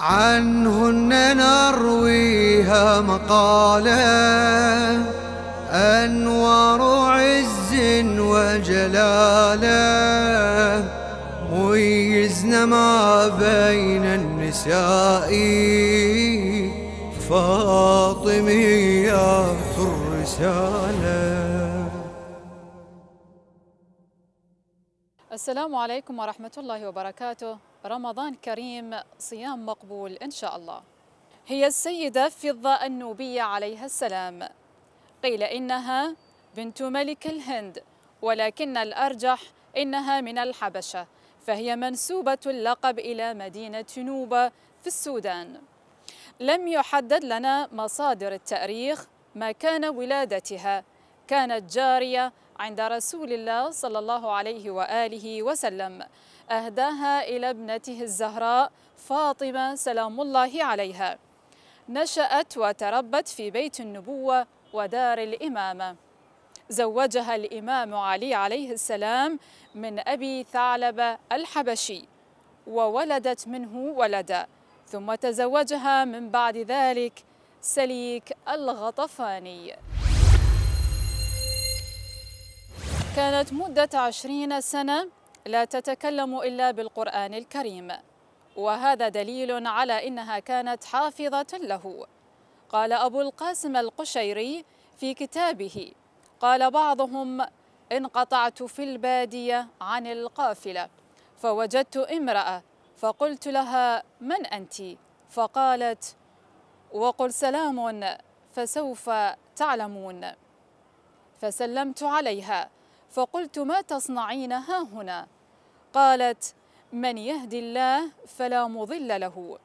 عنهن نرويها مقالا أنوار عز وجلالا ميزن ما بين النساء فاطميات الرسالة السلام عليكم ورحمة الله وبركاته رمضان كريم صيام مقبول إن شاء الله هي السيدة فضة النوبية عليها السلام قيل إنها بنت ملك الهند ولكن الأرجح إنها من الحبشة فهي منسوبة اللقب إلى مدينة نوبة في السودان لم يحدد لنا مصادر التاريخ ما كان ولادتها كانت جارية عند رسول الله صلى الله عليه وآله وسلم أهداها إلى ابنته الزهراء فاطمة سلام الله عليها نشأت وتربت في بيت النبوة ودار الإمامة زوجها الإمام علي عليه السلام من أبي ثعلبة الحبشي وولدت منه ولدا ثم تزوجها من بعد ذلك سليك الغطفاني كانت مدة عشرين سنة لا تتكلم إلا بالقرآن الكريم وهذا دليل على إنها كانت حافظة له قال أبو القاسم القشيري في كتابه قال بعضهم انقطعت في البادية عن القافلة فوجدت امرأة فقلت لها من أنت فقالت وقل سلام فسوف تعلمون فسلمت عليها فقلت ما تصنعين ها هنا قالت من يهدي الله فلا مضل له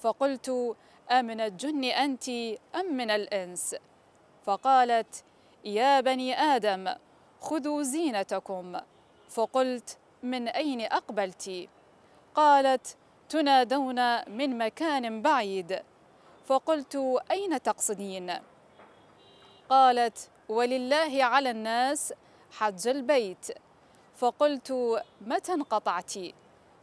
فقلت أمن الجن أنت أم من الإنس فقالت يا بني آدم خذوا زينتكم فقلت من أين أقبلت قالت تنادون من مكان بعيد فقلت أين تقصدين قالت ولله على الناس حج البيت فقلت متى انقطعت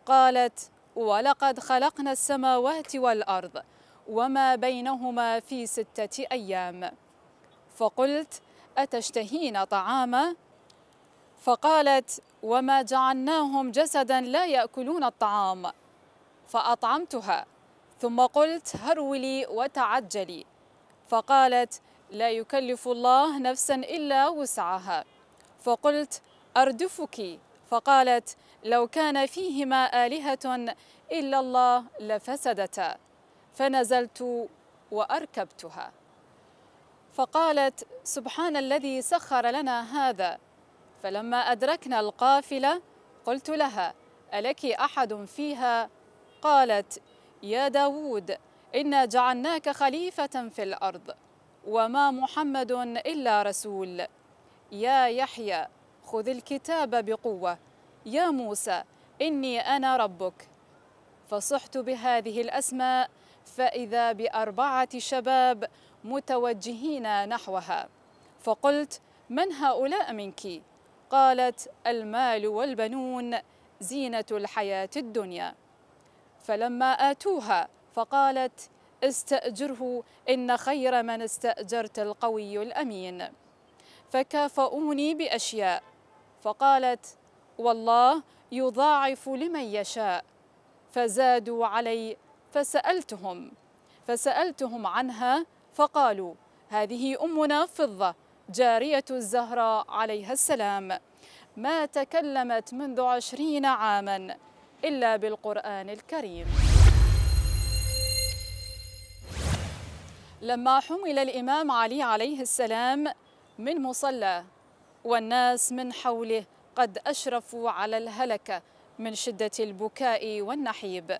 قالت ولقد خلقنا السماوات والارض وما بينهما في سته ايام فقلت اتشتهين طعاما فقالت وما جعلناهم جسدا لا ياكلون الطعام فاطعمتها ثم قلت هرولي وتعجلي فقالت لا يكلف الله نفسا الا وسعها فقلت أردفك فقالت لو كان فيهما آلهة إلا الله لفسدتا فنزلت وأركبتها فقالت سبحان الذي سخر لنا هذا فلما أدركنا القافلة قلت لها ألك أحد فيها؟ قالت يا داود إنا جعلناك خليفة في الأرض وما محمد إلا رسول يا يحيى خذ الكتاب بقوة يا موسى إني أنا ربك فصحت بهذه الأسماء فإذا بأربعة شباب متوجهين نحوها فقلت من هؤلاء منك؟ قالت المال والبنون زينة الحياة الدنيا فلما آتوها فقالت استأجره إن خير من استأجرت القوي الأمين فكافؤوني بأشياء فقالت والله يضاعف لمن يشاء فزادوا علي فسألتهم فسألتهم عنها فقالوا هذه أمنا فضة جارية الزهراء عليها السلام ما تكلمت منذ عشرين عاما إلا بالقرآن الكريم لما حمل الإمام علي عليه السلام من مصلى والناس من حوله قد أشرفوا على الهلكة من شدة البكاء والنحيب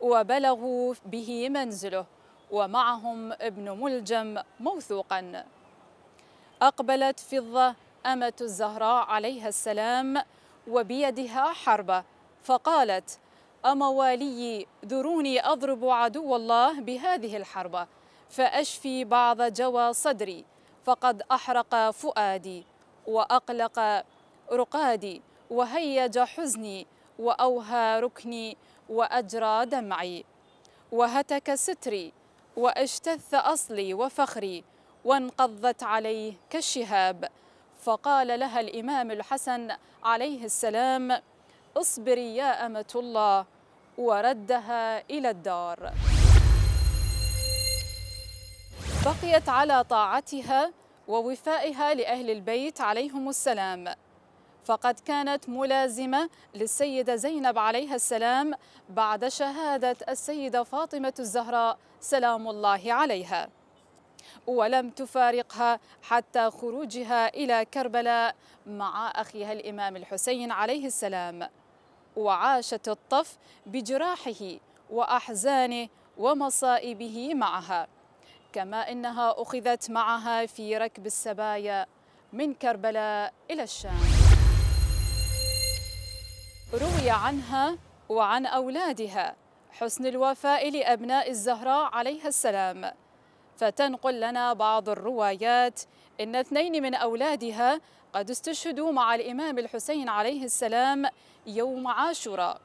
وبلغوا به منزله ومعهم ابن ملجم موثوقا أقبلت فضة أمة الزهراء عليها السلام وبيدها حربة فقالت أما والي ذروني أضرب عدو الله بهذه الحربة فأشفي بعض جوى صدري فقد أحرق فؤادي وأقلق رقادي وهيج حزني وأوهى ركني وأجرى دمعي وهتك ستري واجتث أصلي وفخري وانقضت عليه كالشهاب فقال لها الإمام الحسن عليه السلام اصبري يا أمة الله وردها إلى الدار بقيت على طاعتها ووفائها لأهل البيت عليهم السلام فقد كانت ملازمة للسيدة زينب عليها السلام بعد شهادة السيدة فاطمة الزهراء سلام الله عليها ولم تفارقها حتى خروجها إلى كربلاء مع أخيها الإمام الحسين عليه السلام وعاشت الطف بجراحه وأحزانه ومصائبه معها كما إنها أخذت معها في ركب السبايا من كربلاء إلى الشام روي عنها وعن أولادها حسن الوفاء لأبناء الزهراء عليها السلام فتنقل لنا بعض الروايات إن اثنين من أولادها قد استشهدوا مع الإمام الحسين عليه السلام يوم عاشوراء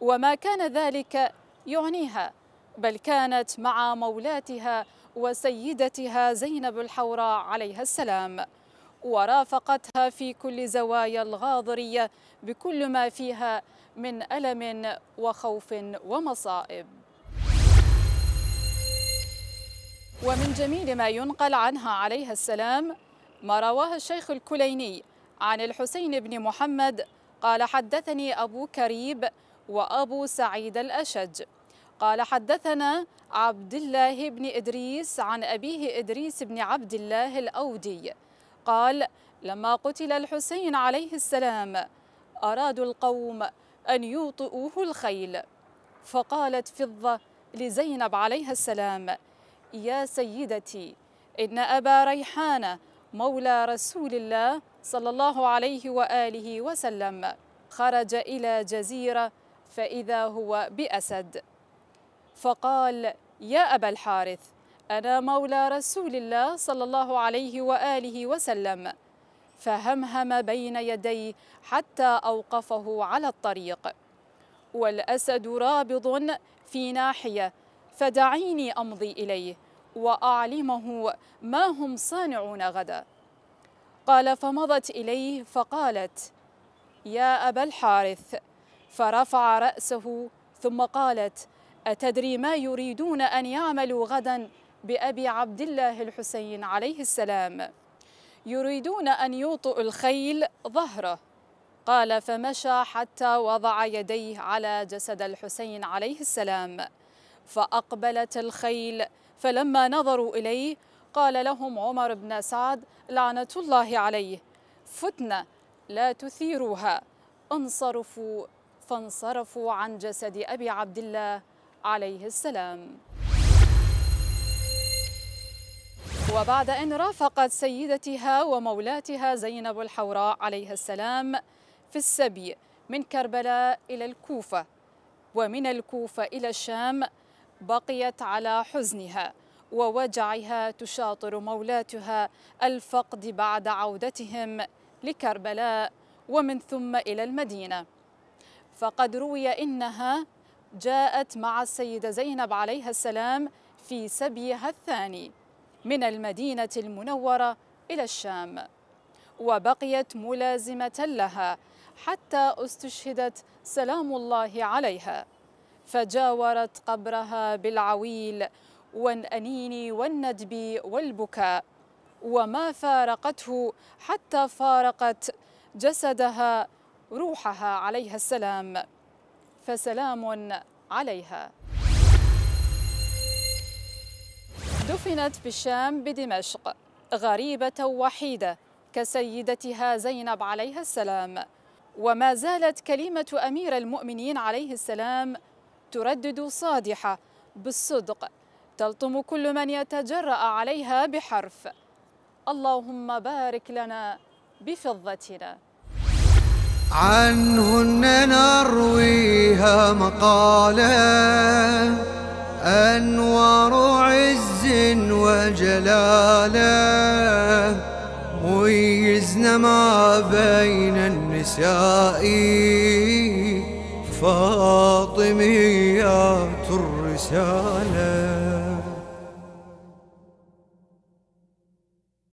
وما كان ذلك يعنيها بل كانت مع مولاتها وسيدتها زينب الحوراء عليها السلام ورافقتها في كل زوايا الغاضرية بكل ما فيها من ألم وخوف ومصائب ومن جميل ما ينقل عنها عليها السلام ما رواه الشيخ الكليني عن الحسين بن محمد قال حدثني أبو كريب وأبو سعيد الأشج قال حدثنا عبد الله بن إدريس عن أبيه إدريس بن عبد الله الأودي قال لما قتل الحسين عليه السلام أرادوا القوم أن يوطئوه الخيل فقالت فضة لزينب عليها السلام يا سيدتي إن أبا ريحانة مولى رسول الله صلى الله عليه وآله وسلم خرج إلى جزيرة فإذا هو بأسد فقال يا أبا الحارث أنا مولى رسول الله صلى الله عليه وآله وسلم فهمهم بين يديه حتى أوقفه على الطريق والأسد رابض في ناحية فدعيني أمضي إليه وأعلمه ما هم صانعون غدا قال فمضت إليه فقالت يا أبا الحارث فرفع رأسه ثم قالت أتدري ما يريدون أن يعملوا غدا بأبي عبد الله الحسين عليه السلام يريدون أن يوطئوا الخيل ظهره قال فمشى حتى وضع يديه على جسد الحسين عليه السلام فأقبلت الخيل فلما نظروا إليه قال لهم عمر بن سعد لعنة الله عليه فتنة لا تثيروها انصرفوا فانصرفوا عن جسد أبي عبد الله عليه السلام وبعد أن رافقت سيدتها ومولاتها زينب الحوراء عليها السلام في السبي من كربلاء إلى الكوفة ومن الكوفة إلى الشام بقيت على حزنها ووجعها تشاطر مولاتها الفقد بعد عودتهم لكربلاء ومن ثم إلى المدينة فقد روي إنها جاءت مع السيدة زينب عليها السلام في سبيها الثاني من المدينة المنورة إلى الشام وبقيت ملازمة لها حتى استشهدت سلام الله عليها فجاورت قبرها بالعويل والأنين والندب والبكاء وما فارقته حتى فارقت جسدها روحها عليها السلام فسلام عليها دفنت بالشام بدمشق غريبة وحيدة كسيدتها زينب عليها السلام وما زالت كلمة أمير المؤمنين عليه السلام تردد صادحة بالصدق تلطم كل من يتجرأ عليها بحرف اللهم بارك لنا بفضتنا عنهن نرويها مقالا أنوار عز وجلالا ميزن ما بين النساء فاطميات الرسالة